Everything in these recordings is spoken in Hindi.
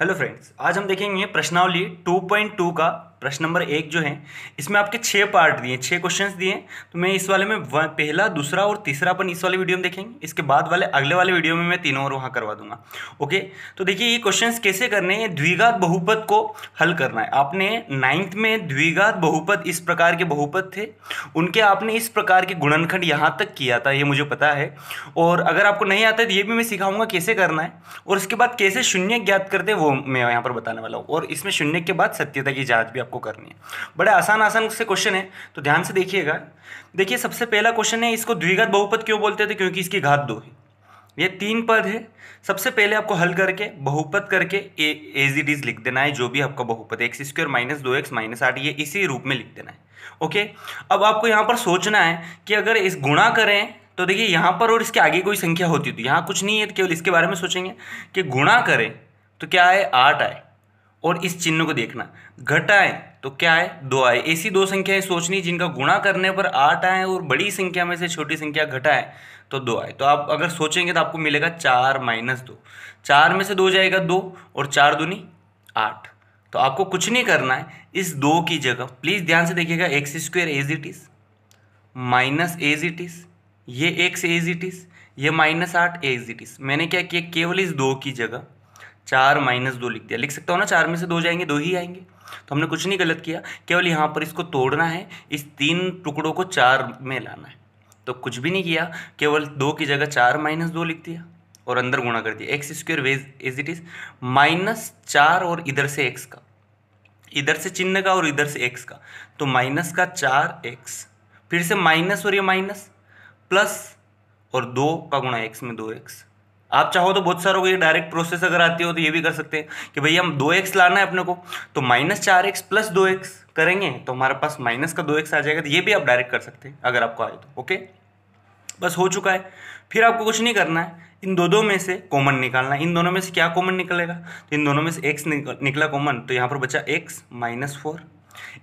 हेलो फ्रेंड्स आज हम देखेंगे प्रश्नावली 2.2 का प्रश्न नंबर एक जो है इसमें आपके छः पार्ट दिए छः क्वेश्चंस दिए तो मैं इस वाले में पहला दूसरा और तीसरा अपन इस वाले वीडियो में देखेंगे इसके बाद वाले अगले वाले वीडियो में मैं तीनों और वहाँ करवा दूंगा ओके तो देखिए ये क्वेश्चंस कैसे करने हैं द्विघात बहुपद को हल करना है आपने नाइन्थ में द्विघात बहुपद इस प्रकार के बहुपद थे उनके आपने इस प्रकार के गुणनखंड यहाँ तक किया था ये मुझे पता है और अगर आपको नहीं आता है तो ये भी मैं सिखाऊंगा कैसे करना है और उसके बाद कैसे शून्य ज्ञात करते वो मैं यहाँ पर बताने वाला हूँ और इसमें शून्य के बाद सत्यता की जाँच भी आपको करनी है बड़े आसान आसान से क्वेश्चन है तो ध्यान से देखिएगा देखिए सबसे पहला क्वेश्चन है इसको द्विघात बहुपद क्यों बोलते थे क्योंकि इसकी घात दो है ये तीन पद है सबसे पहले आपको हल करके बहुपद करके ए एज इट इज लिख देना है जो भी आपका बहुपद एक्स स्क्वायर माइनस दो एक्स माइनस आठ ये इसी रूप में लिख देना है ओके अब आपको यहाँ पर सोचना है कि अगर इस गुणा करें तो देखिए यहाँ पर और इसके आगे कोई संख्या होती तो यहाँ कुछ नहीं है तो केवल इसके बारे में सोचेंगे कि गुणा करें तो क्या आए आठ आए और इस चिन्ह को देखना घटाएं तो क्या है दो आए ऐसी दो संख्याएं सोचनी जिनका गुणा करने पर आठ आए और बड़ी संख्या में से छोटी संख्या घटाएं तो दो आए तो आप अगर सोचेंगे तो आपको मिलेगा चार माइनस दो चार में से दो जाएगा दो और चार दूनी आठ तो आपको कुछ नहीं करना है इस दो की जगह प्लीज़ ध्यान से देखिएगा x square as it is minus as it is ये एक्स एज इट इज़ ये माइनस आठ एज इट इज़ मैंने क्या किया केवल इस दो की जगह चार माइनस दो लिख दिया लिख सकता हूँ ना चार में से दो जाएंगे दो ही आएंगे तो हमने कुछ नहीं गलत किया केवल यहाँ पर इसको तोड़ना है इस तीन टुकड़ों को चार में लाना है तो कुछ भी नहीं किया केवल दो की जगह चार माइनस दो लिख दिया और अंदर गुणा कर दिया एक्स स्क्वेयर वेज एज इट इज़ माइनस चार और इधर से एक्स का इधर से चिन्ह का और इधर से एक्स का तो माइनस का चार एक्स फिर से माइनस और ये माइनस प्लस और दो का गुणा एक्स में दो एक्स आप चाहो तो बहुत सारों को ये डायरेक्ट प्रोसेस अगर आती हो तो ये भी कर सकते हैं कि भैया हम दो एक्स लाना है अपने को तो माइनस चार एक्स प्लस दो एक्स करेंगे तो हमारे पास माइनस का दो एक्स आ जाएगा तो ये भी आप डायरेक्ट कर सकते हैं अगर आपको आए तो ओके बस हो चुका है फिर आपको कुछ नहीं करना है इन दो दो में से कॉमन निकालना इन दोनों में से क्या कॉमन निकलेगा तो इन दोनों में से एक्स निकला कॉमन तो यहाँ पर बचा एक्स माइनस फोर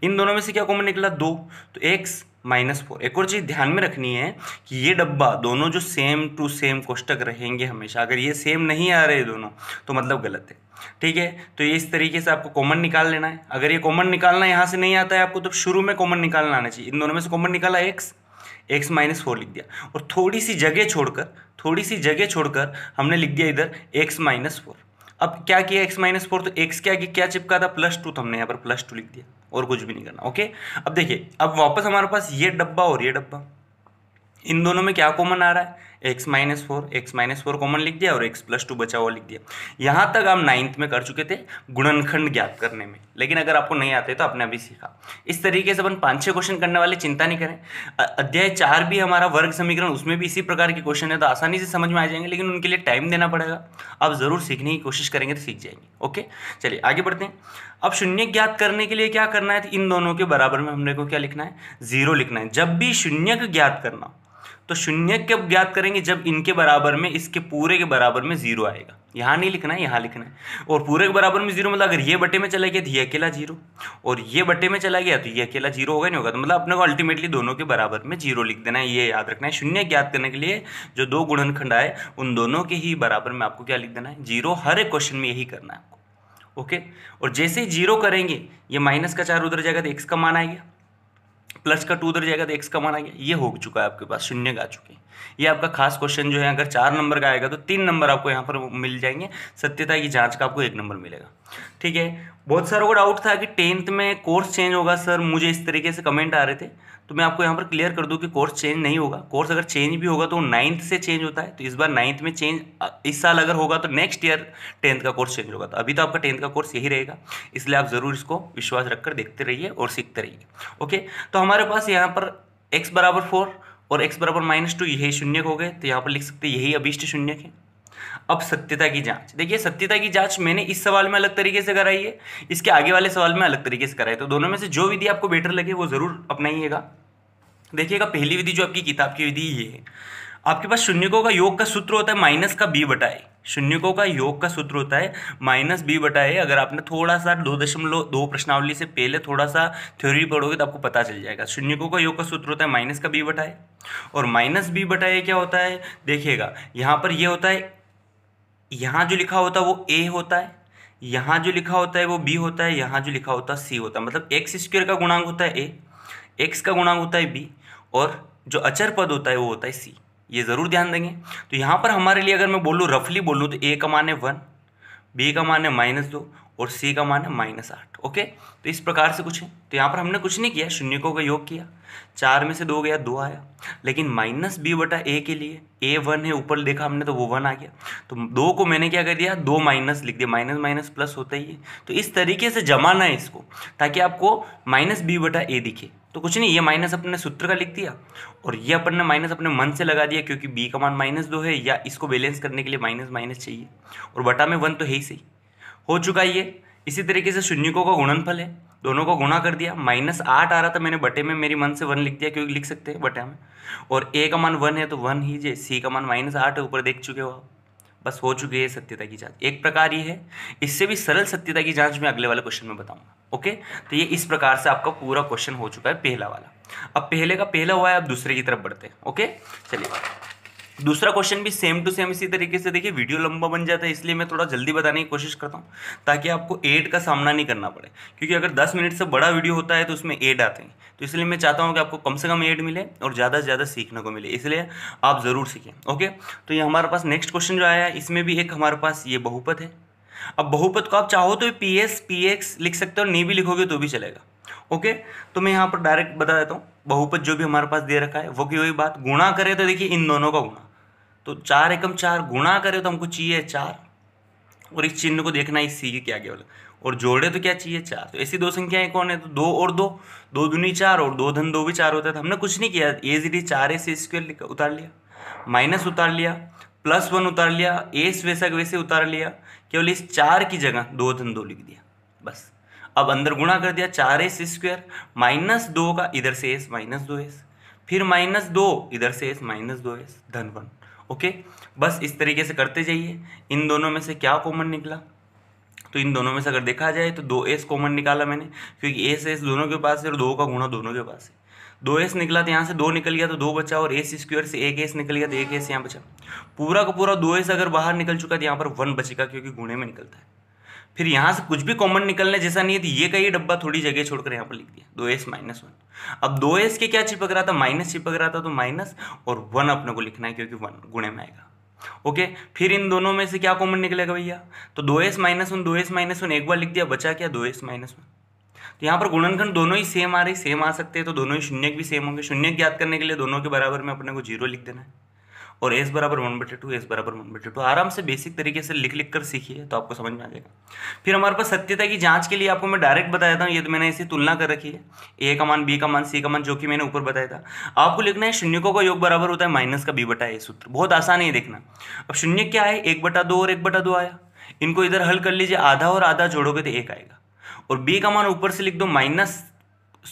इन दोनों में से क्या कॉमन निकला दो तो एक्स माइनस फोर एक और चीज़ ध्यान में रखनी है कि ये डब्बा दोनों जो सेम टू सेम कोष्टक रहेंगे हमेशा अगर ये सेम नहीं आ रहे दोनों तो मतलब गलत है ठीक है तो ये इस तरीके से आपको कॉमन निकाल लेना है अगर ये कॉमन निकालना यहाँ से नहीं आता है आपको तो शुरू में कॉमन निकालना आना चाहिए इन दोनों में से कॉमन निकाला एक्स एक्स माइनस फोर लिख दिया और थोड़ी सी जगह छोड़कर थोड़ी सी जगह छोड़कर हमने लिख दिया इधर एक्स माइनस फोर अब क्या किया एक्स माइनस फोर तो एक्स के आगे क्या चिपका था प्लस टू तो हमने यहाँ पर प्लस टू लिख दिया और कुछ भी नहीं करना ओके अब देखिए अब वापस हमारे पास ये डब्बा और ये डब्बा इन दोनों में क्या कॉमन आ रहा है x minus four x minus four common लिख दिया और एक्स प्लस टू बचा हुआ लिख दिया यहाँ तक हम नाइन्थ में कर चुके थे गुणनखंड ज्ञात करने में लेकिन अगर आपको नहीं आते तो आपने अभी सीखा इस तरीके से अपन पाँच छह क्वेश्चन करने वाले चिंता नहीं करें अध्याय चार भी हमारा वर्ग समीकरण उसमें भी इसी प्रकार के क्वेश्चन है तो आसानी से समझ में आ जाएंगे लेकिन उनके लिए टाइम देना पड़ेगा आप ज़रूर सीखने की कोशिश करेंगे तो सीख जाएंगे ओके चलिए आगे बढ़ते हैं अब शून्य ज्ञात करने के लिए क्या करना है तो इन दोनों के बराबर में हमने को क्या लिखना है जीरो लिखना है जब भी शून्य ज्ञात करना तो शून्य कब ज्ञात करेंगे जब इनके बराबर में इसके पूरे के बराबर में जीरो आएगा यहाँ नहीं लिखना है यहाँ लिखना है और पूरे के बराबर में जीरो मतलब अगर ये बटे में चला गया तो ये अकेला जीरो और ये बटे में चला गया तो ये अकेला जीरो होगा नहीं होगा तो मतलब अपने को अल्टीमेटली दोनों के बराबर में जीरो लिख देना है ये याद रखना है शून्य ज्ञात करने के लिए जो दो गुणनखंड आए उन दोनों के ही बराबर में आपको क्या लिख देना है जीरो हर एक क्वेश्चन में यही करना है आपको ओके और जैसे ही जीरो करेंगे ये माइनस का चार उधर जाएगा तो एक्स का मान आएगा प्लस का टू उधर जाएगा तो एक्स का मान आ गया ये हो चुका है आपके पास शून्य का आ चुके हैं ये आपका खास क्वेश्चन जो है अगर चार नंबर का आएगा तो तीन नंबर आपको यहाँ पर मिल जाएंगे सत्यता की जाँच का आपको एक नंबर मिलेगा ठीक है बहुत सारों को डाउट था कि टेंथ में कोर्स चेंज होगा सर मुझे इस तरीके से कमेंट आ रहे थे तो मैं आपको यहाँ पर क्लियर कर दूँ कि कोर्स चेंज नहीं होगा कोर्स अगर चेंज भी होगा तो नाइन्थ से चेंज होता है तो इस बार नाइन्थ में चेंज इस साल अगर होगा तो नेक्स्ट ईयर टेंथ का कोर्स चेंज होगा तो अभी तो आपका टेंथ का कोर्स यही रहेगा इसलिए आप ज़रूर इसको विश्वास रखकर देखते रहिए और सीखते रहिए ओके तो हमारे पास यहाँ पर एक्स बराबर फोर और एक्स बराबर माइनस टू यही शून्य हो गए तो यहाँ पर लिख सकते यही अभिष्ट शून्य है अब सत्यता की जांच देखिए सत्यता की जांच मैंने इस सवाल में अलग तरीके से कराई है इसके आगे वाले सवाल में अलग तरीके से कराई तो दोनों में से जो विधि आपको बेटर लगे वो ज़रूर अपनाइएगा देखिएगा पहली विधि जो आपकी किताब की विधि ये है आपके पास शून्यकों का योग का सूत्र होता है माइनस का बी बटाए शून्यकों का योग का सूत्र होता है माइनस बी बटाए अगर आपने थोड़ा सा दो दशमलव दो प्रश्नावली से पहले थोड़ा सा थ्योरी पढ़ोगे तो आपको पता चल जाएगा शून्यकों का योग का सूत्र होता है माइनस का बी बटाए और माइनस बी बटाए क्या होता है देखिएगा यहाँ पर यह होता है यहाँ जो लिखा होता है वो ए होता है यहाँ जो लिखा होता है वो बी होता है यहाँ जो लिखा होता है सी होता है मतलब एक्स स्क्वेयर का गुणांक होता है ए एक्स का गुणांक होता है बी और जो अचर पद होता है वो होता है सी ये ज़रूर ध्यान देंगे तो यहाँ पर हमारे लिए अगर मैं बोलूँ रफली बोलूँ तो ए का मान है वन बी का मान है माइनस दो और सी का मान है माइनस आठ ओके तो इस प्रकार से कुछ है तो यहाँ पर हमने कुछ नहीं किया शून्य को का योग किया चार में से दो गया दो आया लेकिन माइनस बी बटा ए के लिए ए वन है ऊपर देखा हमने तो वो वन आ गया तो दो को मैंने क्या कर दिया दो माइनस लिख दिया माइनस माइनस प्लस होता ही है तो इस तरीके से जमाना है इसको ताकि आपको माइनस बी बटा ए दिखे तो कुछ नहीं ये माइनस अपने सूत्र का लिख दिया और ये अपन ने माइनस अपने मन से लगा दिया क्योंकि बी का मान माइनस दो है या इसको बैलेंस करने के लिए माइनस माइनस चाहिए और बटा में वन तो है ही सही हो चुका ये इसी तरीके से शून्यकों का गुणनफल है दोनों को गुणा कर दिया माइनस आठ आ रहा था मैंने बटे में मेरी मन से वन लिख दिया क्योंकि लिख सकते हैं बटे में और ए का मान वन है तो वन ही जे सी का मान माइनस आठ ऊपर देख चुके हो आप बस हो चुकी है सत्यता की जांच एक प्रकार ये है इससे भी सरल सत्यता की जांच मैं अगले वाले क्वेश्चन में बताऊंगा ओके तो ये इस प्रकार से आपका पूरा क्वेश्चन हो चुका है पहला वाला अब पहले का पहला हुआ है अब दूसरे की तरफ बढ़ते हैं ओके चलिए बात दूसरा क्वेश्चन भी सेम टू सेम इसी तरीके से देखिए वीडियो लंबा बन जाता है इसलिए मैं थोड़ा जल्दी बताने की कोशिश करता हूँ ताकि आपको एड का सामना नहीं करना पड़े क्योंकि अगर 10 मिनट से बड़ा वीडियो होता है तो उसमें एड आते हैं तो इसलिए मैं चाहता हूँ कि आपको कम से कम एड मिले और ज़्यादा से ज़्यादा सीखने को मिले इसलिए आप ज़रूर सीखें ओके तो ये हमारे पास नेक्स्ट क्वेश्चन जो आया इसमें भी एक हमारे पास ये बहुपत है अब बहुपत को आप चाहो तो पी एस पी एक्स लिख सकते हो नहीं भी लिखोगे तो भी चलेगा ओके तो मैं यहाँ पर डायरेक्ट बता देता हूँ बहुपत जो भी हमारे पास दे रखा है वो की वही बात गुणा करें तो देखिए इन दोनों का गुणा तो चार एकम चार गुणा करे तो हमको चाहिए चार और इस चिन्ह को देखना इस सी के क्या बोला और जोड़े तो क्या चाहिए चार तो ऐसी दो संख्याएं कौन है तो दो और दो दो दुनी चार और दो धन दो भी चार होता है तो हमने कुछ नहीं किया ए जी डी चार ए से स्क्वेयर उतार लिया माइनस उतार लिया प्लस वन उतार लिया एस वैसा वैसे उतार लिया केवल इस चार की जगह दो धन दो लिख दिया बस अब अंदर गुणा कर दिया चार एस स्क्वेयर माइनस दो का इधर से एस माइनस दो एस फिर माइनस दो इधर से एस माइनस दो एस धन वन ओके बस इस तरीके से करते जाइए इन दोनों में से क्या कॉमन निकला तो इन दोनों में से अगर देखा जाए तो दो एस कॉमन निकाला मैंने क्योंकि एस एस दोनों के पास है और दो का गुणा दोनों के पास है दो एस निकला तो यहाँ से दो निकल गया तो दो बचा और एस स्क्वायर से एक एस निकल गया तो एक एस यहाँ बचा पूरा का पूरा दो एस अगर बाहर निकल चुका तो यहाँ पर वन बचेगा क्योंकि गुणे में निकलता है फिर यहाँ से कुछ भी कॉमन निकलने जैसा नहीं है तो ये का ये डब्बा थोड़ी जगह छोड़कर यहाँ पर लिख दिया दो एस माइनस वन अब दो एस के क्या चिपक रहा था माइनस चिपक रहा था तो माइनस और वन अपने को लिखना है क्योंकि वन गुणे में आएगा ओके फिर इन दोनों में से क्या कॉमन निकलेगा भैया तो दो एस माइनस वन दो एस माइनस वन एक बार लिख दिया बचा क्या दो एस माइनस वन तो यहाँ पर गुणनखंड दोनों ही सेम आ रही सेम आ सकते हैं तो दोनों ही शून्य भी सेम होंगे शून्य ज्ञात करने के लिए दोनों के बराबर में अपने को जीरो लिख देना है और एस बराबर वन बटे टू एस बराबर वन बटे टू आराम से बेसिक तरीके से लिख लिख कर सीखिए तो आपको समझ में आ जाएगा फिर हमारे पास सत्यता की जांच के लिए आपको मैं डायरेक्ट बताया था ये तो मैंने इसी तुलना कर रखी है ए का मान बी का मान सी का मान जो कि मैंने ऊपर बताया था आपको लिखना है शून्यकों का योग बराबर होता है माइनस का बी बटा ए सूत्र बहुत आसान है देखना अब शून्य क्या है एक बटा दो और एक बटा दो आया इनको इधर हल कर लीजिए आधा और आधा जोड़ोगे तो एक आएगा और बी का मान ऊपर से लिख दो माइनस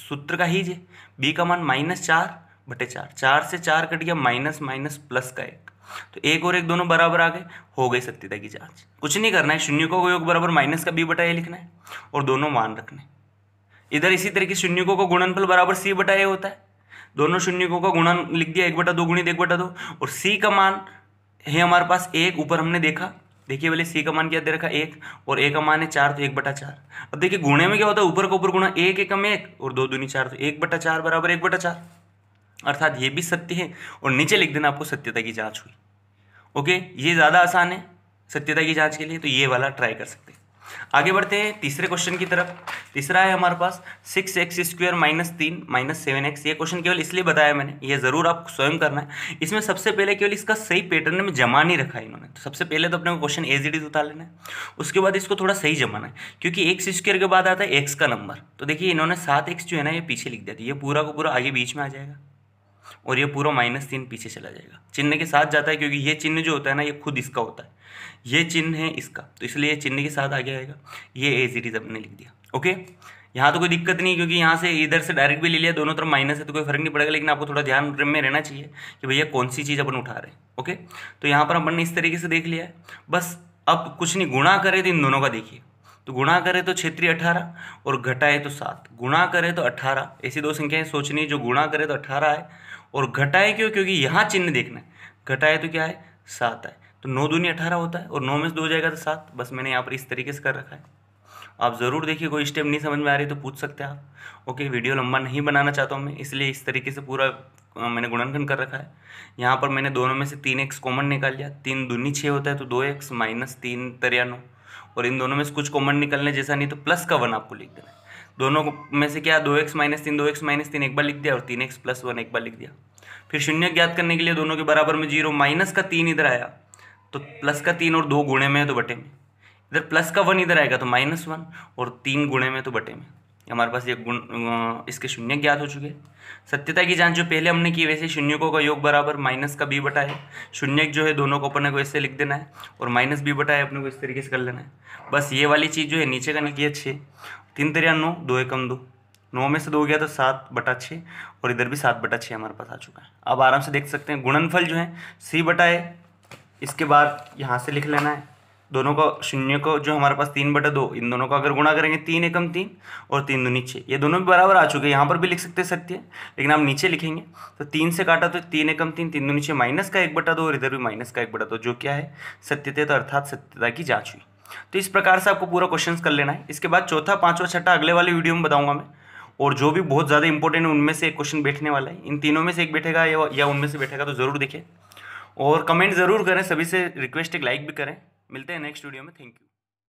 सूत्र का ही जे बी का मान माइनस चार बटे चार चार से चार कट गया माइनस माइनस प्लस का एक तो एक और एक दोनों बराबर आ गए हो गई सत्यता की जांच कुछ नहीं करना है शून्य को योग बराबर माइनस का बी बटा ए लिखना है और दोनों मान रखने इधर इसी तरीके शून्यकों का गुणनफल बराबर सी बटा ए होता है दोनों शून्यकों का गुणन लिख दिया एक बटा दो गुणित एक बटा दो और सी का मान है हमारे पास एक ऊपर हमने देखा देखिए भले सी का मान क्या दे रखा एक और ए का मान है चार तो एक बटा चार अब देखिए गुणे में क्या होता है ऊपर का ऊपर गुणा एक एकम एक और दो दूनी चार तो एक बटा चार बराबर एक बटा चार अर्थात ये भी सत्य है और नीचे लिख देना आपको सत्यता की जाँच हुई ओके ये ज़्यादा आसान है सत्यता की जाँच के लिए तो ये वाला ट्राई कर सकते हैं आगे बढ़ते हैं तीसरे क्वेश्चन की तरफ तीसरा है हमारे पास सिक्स एक्स स्क्वेयर माइनस तीन माइनस सेवन एक्स ये क्वेश्चन केवल इसलिए बताया मैंने ये ज़रूर आप स्वयं करना है इसमें सबसे पहले केवल इसका सही पैटर्न में जमा नहीं रखा है इन्होंने तो सबसे पहले तो अपने क्वेश्चन एज इट इज उतार लेना है उसके बाद इसको थोड़ा सही जमाना है क्योंकि एक्स स्क्वेयर के बाद आता है एक्स का नंबर तो देखिए इन्होंने सात एक्स जो है ना ये पीछे लिख दिया था ये पूरा को पूरा आगे बीच में आ जाएगा और ये पूरा माइनस तीन पीछे चला जाएगा चिन्ह के साथ जाता है क्योंकि ये चिन्ह जो होता है ना ये खुद इसका होता है ये चिन्ह है इसका तो इसलिए ये चिन्ह के साथ आगे आएगा ये एज इट इज़ अपने लिख दिया ओके यहाँ तो कोई दिक्कत नहीं क्योंकि यहाँ से इधर से डायरेक्ट भी ले लिया दोनों तरफ माइनस है तो कोई फर्क नहीं पड़ेगा लेकिन आपको थोड़ा ध्यान में रहना चाहिए कि भैया कौन सी चीज़ अपन उठा रहे हैं ओके तो यहाँ पर अपन ने इस तरीके से देख लिया है बस अब कुछ नहीं गुणा करे तो इन दोनों का देखिए तो गुणा करे तो क्षेत्रीय अठारह और घटाए तो सात गुणा करे तो अठारह ऐसी दो संख्याएं सोचनी जो गुणा करे तो अठारह है और घटाए क्यों क्योंकि यहाँ चिन्ह देखना है घटाए तो क्या है सात आए तो नौ दूनी अठारह होता है और नौ में से दो जाएगा तो सात बस मैंने यहाँ पर इस तरीके से कर रखा है आप ज़रूर देखिए कोई स्टेप नहीं समझ में आ रही तो पूछ सकते हैं आप ओके वीडियो लंबा नहीं बनाना चाहता हूँ मैं इसलिए इस तरीके से पूरा मैंने गुणनखंड कर रखा है यहाँ पर मैंने दोनों में से तीन एक्स कॉमन निकाल लिया तीन दूनी छः होता है तो दो एक्स माइनस तीन तरिया नौ और इन दोनों में से कुछ कॉमन निकलने जैसा नहीं तो प्लस का वन आपको लिख देना है दोनों में से क्या दो एक्स माइनस तीन दो एक्स माइनस तीन एक बार लिख दिया और तीन एक्स प्लस वन एक बार लिख दिया फिर शून्य ज्ञात करने के लिए दोनों के बराबर में जीरो माइनस का तीन इधर आया तो प्लस का तीन और दो गुणे में है तो बटे में इधर प्लस का वन इधर आएगा तो माइनस वन और तीन गुणे में तो बटे में हमारे पास ये गुण इसके शून्य ज्ञात हो चुके हैं सत्यता की जांच जो पहले हमने की वैसे शून्यकों का योग बराबर माइनस का बी बटा है शून्य जो है दोनों को अपने को ऐसे लिख देना है और माइनस बी बटा है अपने को इस तरीके से कर लेना है बस ये वाली चीज़ जो है नीचे का निकली अच्छी तीन तरिया नौ दो एकम दो नौ में से दो गया तो सात बटा छः और इधर भी सात बटा छः हमारे पास आ चुका है अब आराम से देख सकते हैं गुणनफल जो है सी बटा ए इसके बाद यहाँ से लिख लेना है दोनों का शून्य को जो हमारे पास तीन बटा दो इन दोनों का अगर गुणा करेंगे तीन एकम तीन और तीन दो नीचे ये दोनों भी बराबर आ चुके हैं यहाँ पर भी लिख सकते हैं सत्य लेकिन आप नीचे लिखेंगे तो तीन से काटा तो तीन एकम तीन तीन दो नीचे माइनस का एक बटा दो और इधर भी माइनस का एक बटा दो जो क्या है सत्यते तो अर्थात सत्यता की जाँच हुई तो इस प्रकार से आपको पूरा क्वेश्चन कर लेना है इसके बाद चौथा पांचवा छठा अगले वाले वीडियो में बताऊंगा मैं और जो भी बहुत ज़्यादा इंपॉर्टेंट है उनमें से एक क्वेश्चन बैठने वाला है इन तीनों में से एक बैठेगा या, या उनमें से बैठेगा तो ज़रूर देखें और कमेंट ज़रूर करें सभी से रिक्वेस्ट एक लाइक भी करें मिलते हैं नेक्स्ट वीडियो में थैंक यू